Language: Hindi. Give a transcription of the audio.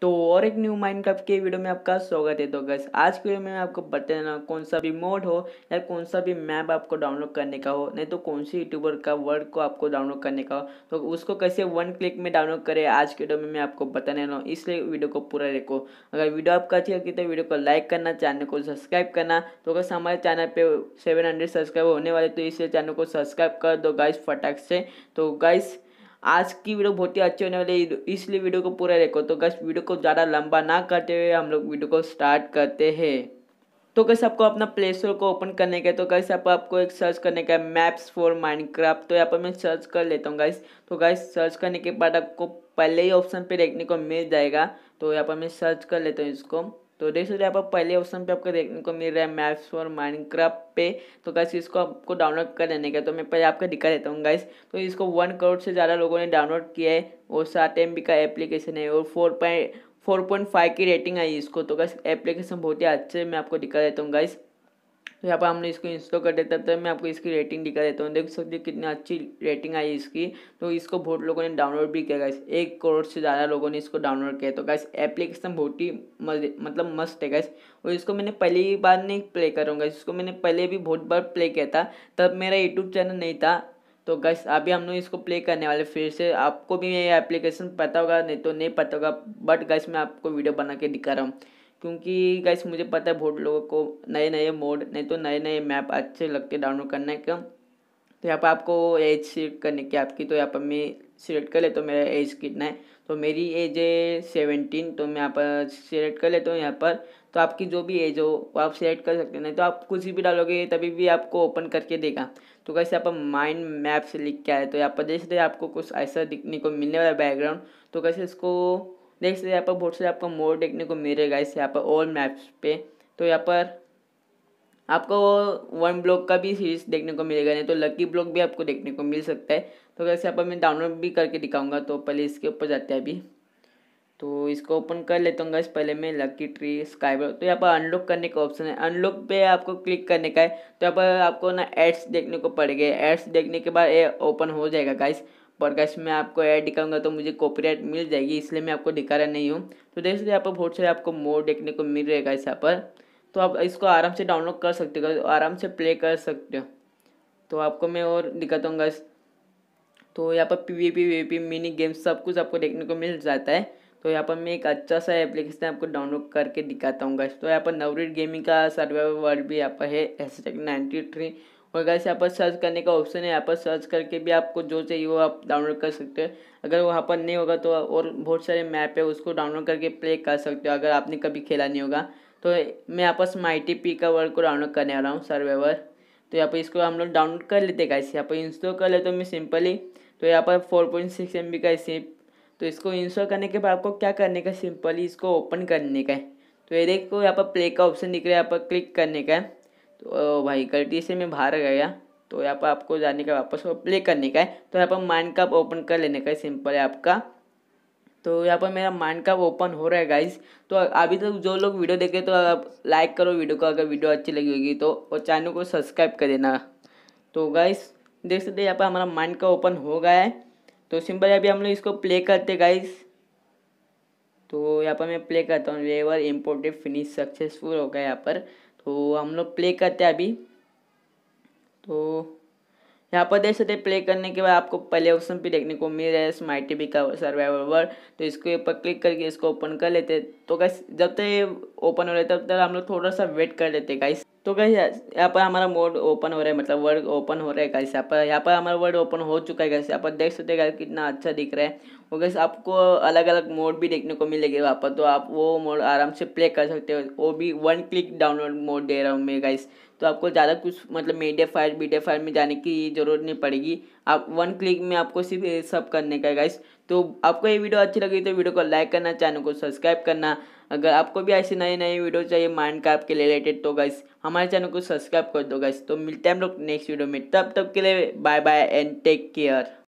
तो और एक न्यू माइनक्राफ्ट के वीडियो में आपका स्वागत है तो गैस आज के वीडियो में मैं आपको बता देना कौन सा भी मोड हो या कौन सा भी मैप आपको डाउनलोड करने का हो नहीं तो कौन सी यूट्यूबर का वर्ड को आपको डाउनलोड करने का हो तो उसको कैसे वन क्लिक में डाउनलोड करें आज के वीडियो में मैं आपको बताने देना हूँ इसलिए वीडियो को पूरा देखो अगर वीडियो आपका अच्छी लगी तो वीडियो को लाइक करना चैनल को सब्सक्राइब करना तो अगर हमारे चैनल पर सेवन सब्सक्राइब होने वाले तो इसलिए चैनल को सब्सक्राइब कर दो गाइस फटाक से तो गाइस आज की वीडियो बहुत ही अच्छी होने वाली है इसलिए वीडियो को पूरा देखो तो गैस वीडियो को ज़्यादा लंबा ना करते हुए हम लोग वीडियो को स्टार्ट करते हैं तो कैसे आपको अपना प्ले स्टोर को ओपन करने का तो कैसे आप आपको एक सर्च करने का मैप्स फॉर माइनक्राफ्ट तो यहाँ पर मैं सर्च कर लेता हूँ गाइस तो गाइस सर्च करने के बाद आपको पहले ही ऑप्शन पे देखने को मिल जाएगा तो यहाँ पर मैं सर्च कर लेता हूँ इसको तो देख सकते हैं आप पहले ऑप्शन पे आपको देखने को मिल रहा है मैप्स और माइनक्राफ्ट पे तो गाइस इसको आपको डाउनलोड कर लेने का तो मैं पहले आपका दिखा देता हूँ गाइस तो इसको वन करोड़ से ज़्यादा लोगों ने डाउनलोड किया है और सात एम का एप्लीकेशन है और four point four point five की रेटिंग आई इसको तो गाइस एप्लीकेशन बहुत ही अच्छे मैं आपको दिखा देता हूँ गाइस तो यहाँ पर हमने इसको इंस्टॉल कर देता तो मैं आपको इसकी रेटिंग दिखा देता हूँ देख सकते हो कितनी अच्छी रेटिंग आई इसकी तो इसको बहुत लोगों ने डाउनलोड भी किया गया एक करोड़ से ज़्यादा लोगों ने इसको डाउनलोड किया तो गैस एप्लीकेशन बहुत ही मतलब मस्त है गैस और इसको मैंने पहली बार नहीं प्ले करूँगा इसको मैंने पहले भी बहुत बार प्ले किया था तब मेरा यूट्यूब चैनल नहीं था तो गैस अभी हम लोग इसको प्ले करने वाले फिर से आपको भी ये एप्लीकेशन पता होगा नहीं तो नहीं पता होगा बट गैस मैं आपको वीडियो बना के दिखा रहा हूँ क्योंकि गाइस मुझे पता है बहुत लोगों को नए नए मोड नहीं तो नए नए मैप अच्छे लगते डाउनलोड करने का तो यहाँ पर आपको एज सिलेक्ट करने की आपकी तो यहाँ पर मैं सिलेक्ट कर ले तो मेरा एज कितना है तो मेरी एज है सेवेंटीन तो मैं यहाँ पर सिलेक्ट कर लेता हूँ यहाँ पर तो आपकी जो भी एज हो वो आप सिलेक्ट कर सकते हैं नहीं तो आप कुछ भी डालोगे तभी भी आपको ओपन करके देगा तो कैसे आप माइंड मैप से लिख के आए तो यहाँ पर देख रहे आपको कुछ ऐसा दिखने को मिलने वाला बैकग्राउंड तो कैसे इसको देख सकते यहाँ पर बहुत सारे आपको मोड देखने को मिल रहेगा इस यहाँ पर ऑल मैप्स पे तो यहाँ पर आपको वन ब्लॉक का भी सीरीज देखने को मिलेगा नहीं तो लकी ब्लॉक भी आपको देखने को मिल सकता है तो वैसे यहाँ पर मैं डाउनलोड भी करके दिखाऊंगा तो पहले इसके ऊपर जाते हैं अभी तो इसको ओपन कर लेता हूँ इस पहले मैं लकी ट्री स्काई ब्लॉक तो यहाँ पर अनलॉक करने का ऑप्शन है अनलॉक पे आपको क्लिक करने का है तो यहाँ पर आपको ना एड्स देखने को पड़ेगा एड्स देखने के बाद ये ओपन हो जाएगा गाइस पॉडकास्ट में आपको ऐड दिखाऊंगा तो मुझे कॉपीराइट मिल जाएगी इसलिए मैं आपको दिखा रहा नहीं हूँ तो देख सकते यहाँ पर बहुत सारे आपको मोड देखने को मिल रहेगा इस यहाँ पर तो आप इसको आराम से डाउनलोड कर सकते हो आराम से प्ले कर सकते हो तो आपको मैं और दिखाता हूँ तो यहाँ पर P V P V P mini games सब कुछ आपको देखने को मिल जाता है तो यहाँ पर मैं एक अच्छा सा एप्लीकेशन आपको डाउनलोड करके दिखाता हूँ तो यहाँ पर नवरीट गेमिंग का सर्वे वर्ल्ड भी यहाँ पर है एस नाइन्टी थ्री और गैस यहाँ पर सर्च करने का ऑप्शन है यहाँ पर सर्च करके भी आपको जो चाहिए वो आप डाउनलोड कर सकते हो अगर वहाँ पर नहीं होगा तो और बहुत सारे मैप है उसको डाउनलोड करके प्ले कर सकते हो अगर आपने कभी खेला नहीं होगा तो मैं यहाँ पर माई टी पी का वर्ड को डाउनलोड करने वाला हूँ सर्वेवर तो यहाँ पर इसको हम लोग डाउनलोड कर लेते कैसे यहाँ पर इंस्टॉल कर लेते मैं सिंपली तो यहाँ पर four point six M B का इसे तो इसको इंस्टॉल करने के बाद आपको क्या करने का सिंपली इसको ओपन करने का है तो ये देखो यहाँ पर प्ले का ऑप्शन दिख रहा है यहाँ पर क्लिक करने का है तो भाई गलती से मैं बाहर गया तो यहाँ पर आपको जाने का वापस प्ले करने का है तो यहाँ पर माइंड का ओपन कर लेने का है सिंपल है आपका तो यहाँ पर मेरा माइंड का ओपन हो रहा है गाइज तो अभी तक तो जो लोग वीडियो देखे तो आप लाइक करो वीडियो को अगर वीडियो अच्छी लगी होगी तो और चैनल को सब्सक्राइब कर देना तो गाइज देख सकते यहाँ पर हमारा माइंड का ओपन हो गया है तो सिंपल अभी हम लोग इसको प्ले करते गाइज तो यहाँ पर मैं प्ले करता हूँ लेवर इम्पोर्टेड फिनिश सक्सेसफुल हो गया यहाँ पर तो हम लोग प्ले करते हैं अभी तो यहाँ पर देख सकते प्ले करने के बाद आपको पहले ऑप्शन भी देखने को मिल रहा है स्मार्ट टी का सर्वाइवर वर्ल्ड तो इसके ऊपर क्लिक करके इसको ओपन कर लेते तो गाइस जब तक ये ओपन हो रहा है तब तक हम लोग थोड़ा सा वेट कर लेते गाइस तो गाइस यहाँ पर हमारा मोड ओपन हो रहा है मतलब वर्ड ओपन हो रहा है गाइस यहाँ पर यहाँ पर हमारा वर्ड ओपन हो चुका है गाइस यहाँ पर देख सकते गाइस कितना अच्छा दिख रहा है वो गैस आपको अलग अलग मोड भी देखने को मिलेगा वहाँ पर तो आप वो मोड आराम से प्ले कर सकते हो वो भी वन क्लिक डाउनलोड मोड दे रहा हूँ मैं गैस तो आपको ज़्यादा कुछ मतलब मीडिया फाइल मीडिया फाइल में जाने की ज़रूरत नहीं पड़ेगी आप वन क्लिक में आपको सिर्फ सब करने का गाइस तो आपको ये वीडियो अच्छी लगी तो वीडियो को लाइक करना चैनल को सब्सक्राइब करना अगर आपको भी ऐसे नए नए वीडियो चाहिए माइंड का आपके रिलेटेड तो गाइस हमारे चैनल को सब्सक्राइब कर दो गाइस तो मिलते हैं हम लोग नेक्स्ट वीडियो में तब तक के लिए bye bye and take care